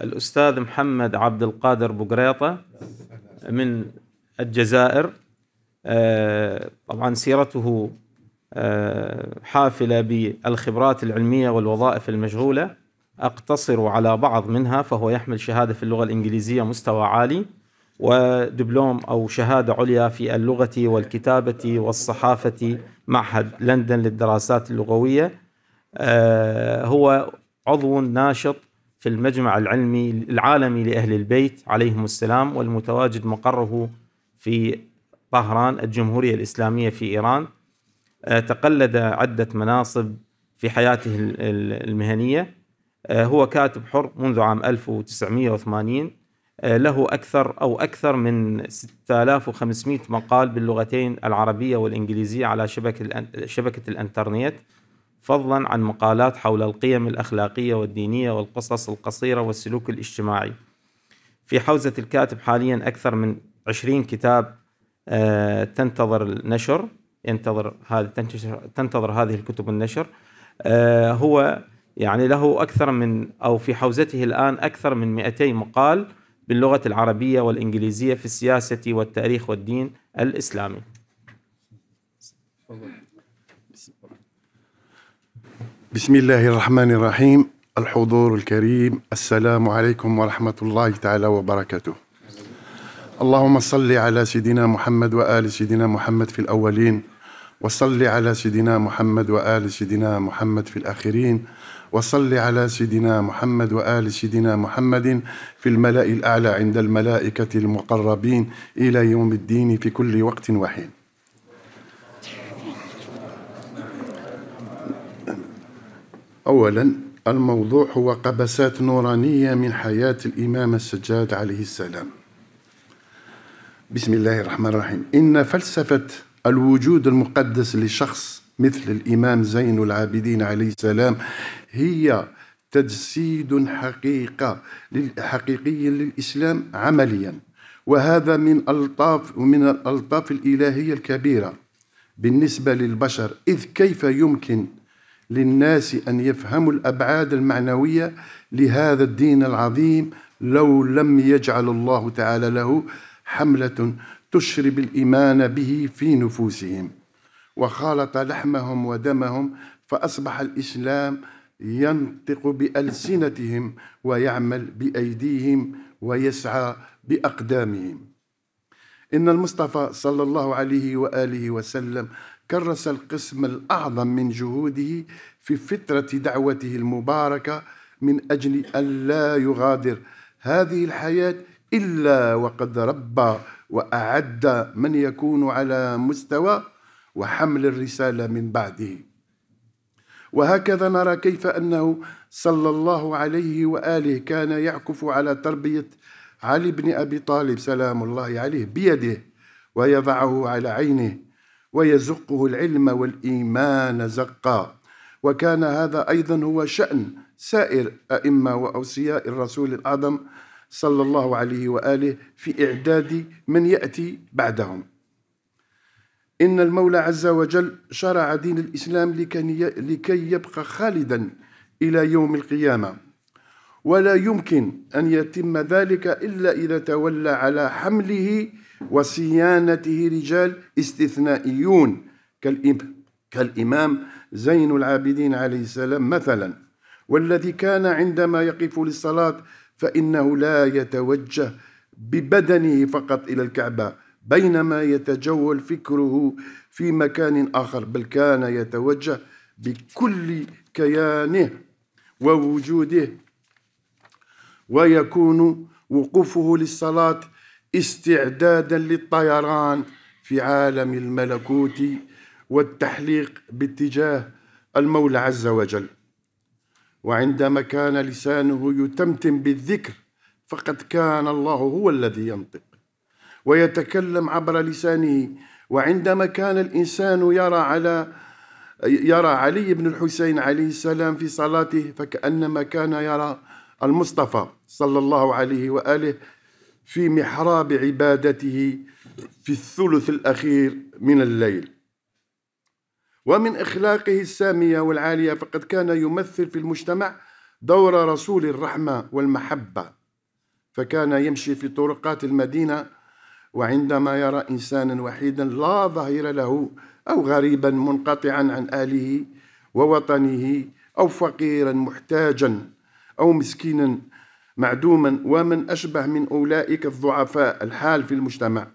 الأستاذ محمد عبد القادر بقريطة من الجزائر آه، طبعا سيرته آه، حافلة بالخبرات العلمية والوظائف المشغولة أقتصر على بعض منها فهو يحمل شهادة في اللغة الإنجليزية مستوى عالي ودبلوم أو شهادة عليا في اللغة والكتابة والصحافة معهد لندن للدراسات اللغوية آه، هو عضو ناشط في المجمع العلمي العالمي لأهل البيت عليهم السلام والمتواجد مقره في طهران الجمهورية الإسلامية في إيران آه، تقلد عدة مناصب في حياته المهنية آه، هو كاتب حر منذ عام 1980 آه، له أكثر أو أكثر من 6500 مقال باللغتين العربية والإنجليزية على شبكة شبكة الإنترنت فضلا عن مقالات حول القيم الأخلاقية والدينية والقصص القصيرة والسلوك الاجتماعي في حوزة الكاتب حاليا أكثر من 20 كتاب آه، تنتظر النشر ينتظر هذه تنتظر هذه الكتب النشر آه، هو يعني له أكثر من أو في حوزته الآن أكثر من 200 مقال باللغة العربية والإنجليزية في السياسة والتاريخ والدين الإسلامي بسم الله الرحمن الرحيم الحضور الكريم السلام عليكم ورحمة الله تعالى وبركاته اللهم صل على سيدنا محمد وآل سيدنا محمد في الأولين وصل على سيدنا محمد وآل سيدنا محمد في الآخرين وصل على سيدنا محمد وآل سيدنا محمد في الملأ الأعلى عند الملائكة المقربين إلى يوم الدين في كل وقت وحين أولا الموضوع هو قبسات نورانية من حياة الإمام السجاد عليه السلام بسم الله الرحمن الرحيم إن فلسفة الوجود المقدس لشخص مثل الإمام زين العابدين عليه السلام هي تجسيد حقيقة حقيقي للإسلام عمليا وهذا من ألطاف ومن الألطاف الإلهية الكبيرة بالنسبة للبشر إذ كيف يمكن للناس أن يفهموا الأبعاد المعنوية لهذا الدين العظيم لو لم يجعل الله تعالى له حملة تشرب الإيمان به في نفوسهم وخالط لحمهم ودمهم فأصبح الإسلام ينطق بألسنتهم ويعمل بأيديهم ويسعى بأقدامهم إن المصطفى صلى الله عليه وآله وسلم كرس القسم الأعظم من جهوده في فترة دعوته المباركة من أجل ألا يغادر هذه الحياة إلا وقد ربى وأعد من يكون على مستوى وحمل الرسالة من بعده وهكذا نرى كيف أنه صلى الله عليه وآله كان يعكف على تربية علي بن أبي طالب سلام الله عليه بيده ويضعه على عينه ويزقه العلم والايمان زقا وكان هذا ايضا هو شان سائر ائمه واوصياء الرسول الاعظم صلى الله عليه واله في اعداد من ياتي بعدهم ان المولى عز وجل شرع دين الاسلام لكي يبقى خالدا الى يوم القيامه ولا يمكن ان يتم ذلك الا اذا تولى على حمله وصيانته رجال استثنائيون كالإمام زين العابدين عليه السلام مثلا والذي كان عندما يقف للصلاة فإنه لا يتوجه ببدنه فقط إلى الكعبة بينما يتجول فكره في مكان آخر بل كان يتوجه بكل كيانه ووجوده ويكون وقوفه للصلاة استعدادا للطيران في عالم الملكوت والتحليق باتجاه المولى عز وجل وعندما كان لسانه يتمتم بالذكر فقد كان الله هو الذي ينطق ويتكلم عبر لسانه وعندما كان الانسان يرى على يرى علي بن الحسين عليه السلام في صلاته فكانما كان يرى المصطفى صلى الله عليه واله في محراب عبادته في الثلث الأخير من الليل ومن أخلاقه السامية والعالية فقد كان يمثل في المجتمع دور رسول الرحمة والمحبة فكان يمشي في طرقات المدينة وعندما يرى إنسانا وحيدا لا ظهير له أو غريبا منقطعا عن أهله ووطنه أو فقيرا محتاجا أو مسكينا معدوما ومن أشبه من أولئك الضعفاء الحال في المجتمع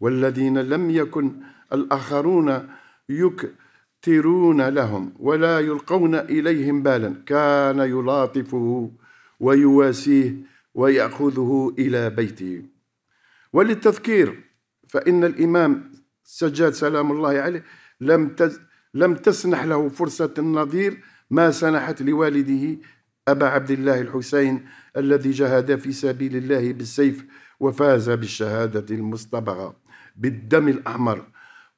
والذين لم يكن الآخرون يكثرون لهم ولا يلقون إليهم بالا كان يلاطفه ويواسيه ويأخذه إلى بيته وللتذكير فإن الإمام سجاد سلام الله عليه لم لم تسنح له فرصة النظير ما سنحت لوالده أبا عبد الله الحسين الذي جهد في سبيل الله بالسيف وفاز بالشهادة المصطبغة بالدم الأحمر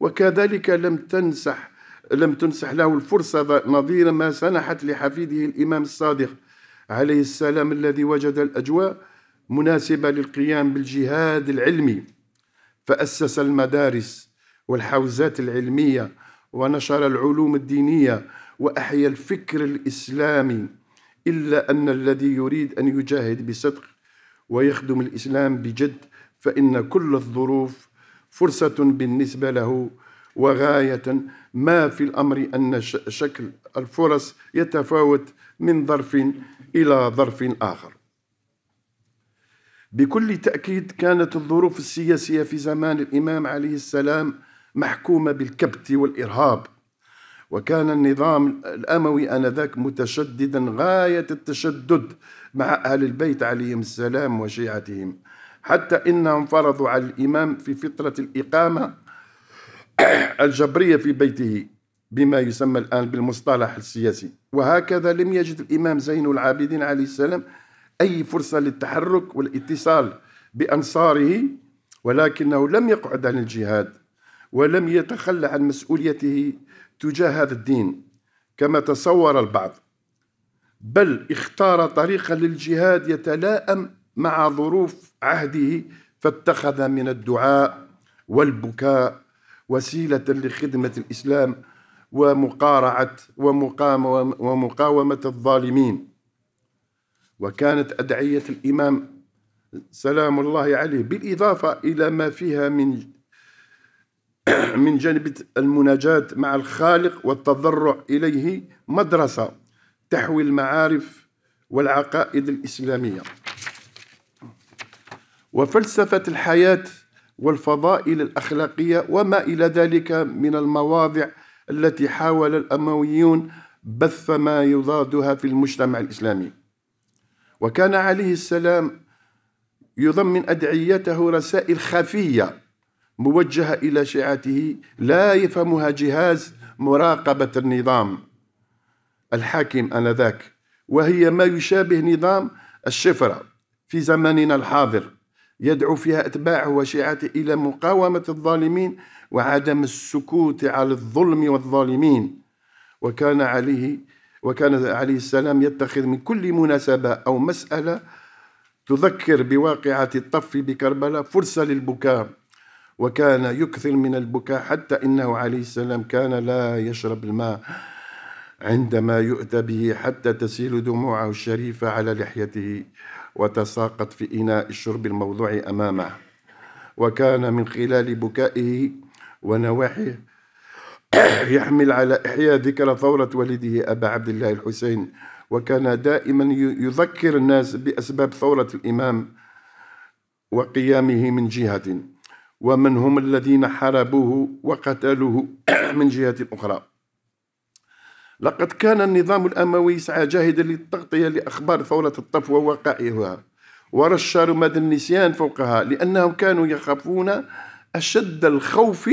وكذلك لم تنسح لم تنسح له الفرصة نظير ما سنحت لحفيده الإمام الصادق عليه السلام الذي وجد الأجواء مناسبة للقيام بالجهاد العلمي فأسس المدارس والحوزات العلمية ونشر العلوم الدينية وأحيا الفكر الإسلامي إلا أن الذي يريد أن يجاهد بصدق ويخدم الإسلام بجد فإن كل الظروف فرصة بالنسبة له وغاية ما في الأمر أن شكل الفرص يتفاوت من ظرف إلى ظرف آخر بكل تأكيد كانت الظروف السياسية في زمان الإمام عليه السلام محكومة بالكبت والإرهاب وكان النظام الأموي آنذاك متشددا غاية التشدد مع أهل البيت عليهم السلام وشيعتهم حتى إنهم فرضوا على الإمام في فترة الإقامة الجبرية في بيته بما يسمى الآن بالمصطلح السياسي وهكذا لم يجد الإمام زين العابدين عليه السلام أي فرصة للتحرك والاتصال بأنصاره ولكنه لم يقعد عن الجهاد ولم يتخلى عن مسؤوليته تجاه هذا الدين كما تصور البعض بل اختار طريقا للجهاد يتلائم مع ظروف عهده فاتخذ من الدعاء والبكاء وسيله لخدمه الاسلام ومقارعه ومقاومه, ومقاومة الظالمين وكانت ادعيه الامام سلام الله عليه بالاضافه الى ما فيها من من جانب المناجاة مع الخالق والتضرع إليه مدرسة تحوي المعارف والعقائد الإسلامية وفلسفة الحياة والفضائل الأخلاقية وما إلى ذلك من المواضع التي حاول الأمويون بث ما يضادها في المجتمع الإسلامي وكان عليه السلام يضمن أدعيته رسائل خفية موجهة إلى شيعته لا يفهمها جهاز مراقبة النظام الحاكم آنذاك وهي ما يشابه نظام الشفرة في زماننا الحاضر يدعو فيها أتباعه وشيعته إلى مقاومة الظالمين وعدم السكوت على الظلم والظالمين وكان عليه وكان عليه السلام يتخذ من كل مناسبة أو مسألة تذكر بواقعة الطف بكربلاء فرصة للبكاء وكان يكثر من البكاء حتى إنه عليه السلام كان لا يشرب الماء عندما يؤتى به حتى تسيل دموعه الشريفة على لحيته وتساقط في إناء الشرب الموضوع أمامه وكان من خلال بكائه ونواحيه يحمل على إحياء ذكرى ثورة والده أبا عبد الله الحسين وكان دائما يذكر الناس بأسباب ثورة الإمام وقيامه من جهة ومن هم الذين حاربوه وقتلوه من جهة أخرى لقد كان النظام الأموي يسعى جاهدا للتغطية لأخبار ثورة الطفوة ووقائعها ورش رماد النسيان فوقها لأنهم كانوا يخافون أشد الخوف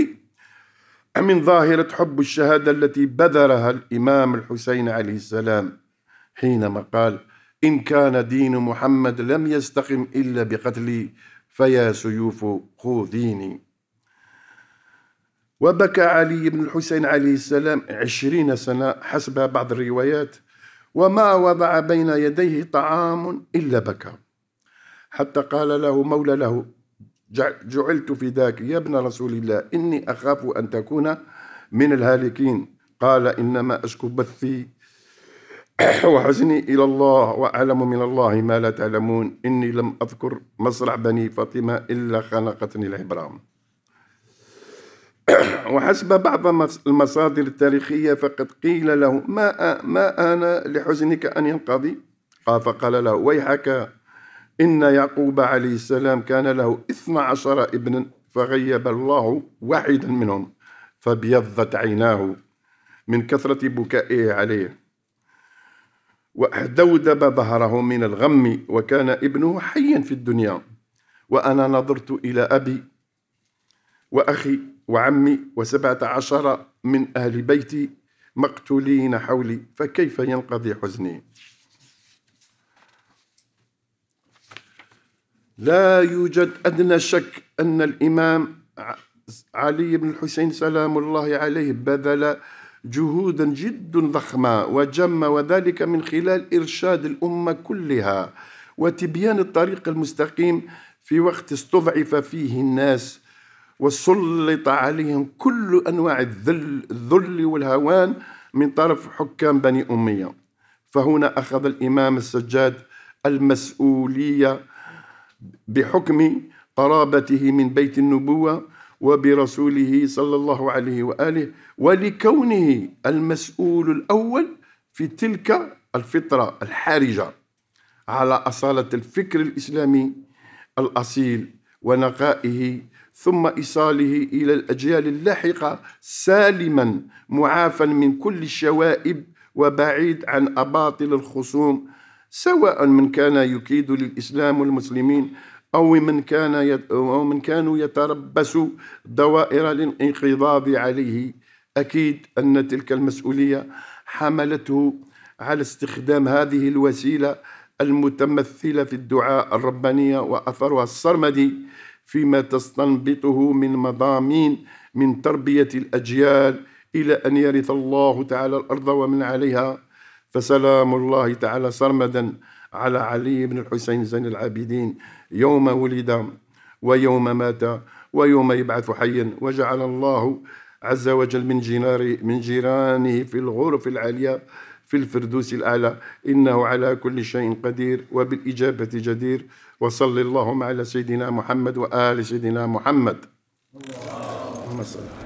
من ظاهرة حب الشهادة التي بذرها الإمام الحسين عليه السلام حينما قال إن كان دين محمد لم يستقم إلا بقتل فيا سيوف خذيني وبكى علي بن الحسين عليه السلام عشرين سنة حسب بعض الروايات وما وضع بين يديه طعام إلا بكى حتى قال له مولى له جعلت فداك يا ابن رسول الله إني أخاف أن تكون من الهالكين قال إنما أشكو بثي وحزني إلى الله وأعلم من الله ما لا تعلمون إني لم أذكر مصرع بني فاطمة إلا خنقتني العبرة وحسب بعض المصادر التاريخية فقد قيل له ما ما أنا لحزنك أن ينقضي فقال له ويحك إن يعقوب عليه السلام كان له 12 ابنا فغيب الله واحدا منهم فبيضت عيناه من كثرة بكائه عليه وأهدودب ظهره من الغم وكان ابنه حيا في الدنيا وأنا نظرت إلى أبي وأخي وعمي وسبعة عشر من أهل بيتي مقتولين حولي فكيف ينقضي حزني لا يوجد أدنى شك أن الإمام علي بن الحسين سلام الله عليه بذل جهودا جد ضخمة وجمة وذلك من خلال إرشاد الأمة كلها وتبيان الطريق المستقيم في وقت استضعف فيه الناس وسلط عليهم كل أنواع الذل, الذل والهوان من طرف حكام بني أمية فهنا أخذ الإمام السجاد المسؤولية بحكم قرابته من بيت النبوة وبرسوله صلى الله عليه واله ولكونه المسؤول الاول في تلك الفطره الحرجه على اصاله الفكر الاسلامي الاصيل ونقائه ثم ايصاله الى الاجيال اللاحقه سالما معافا من كل الشوائب وبعيد عن اباطل الخصوم سواء من كان يكيد للاسلام والمسلمين أو من كان يد... أو من كانوا يتربس دوائر الانقضاض عليه أكيد أن تلك المسؤولية حملته على استخدام هذه الوسيلة المتمثلة في الدعاء الربانية وأثرها الصرمدي فيما تستنبطه من مضامين من تربية الأجيال إلى أن يرث الله تعالى الأرض ومن عليها فسلام الله تعالى صرمدا على علي بن الحسين زين العابدين يوم ولد ويوم مات ويوم يبعث حيا وجعل الله عز وجل من جناره من جيرانه في الغرف العالية في الفردوس الأعلى إنه على كل شيء قدير وبالإجابة جدير وصل اللهم على سيدنا محمد وآل سيدنا محمد اللهم صل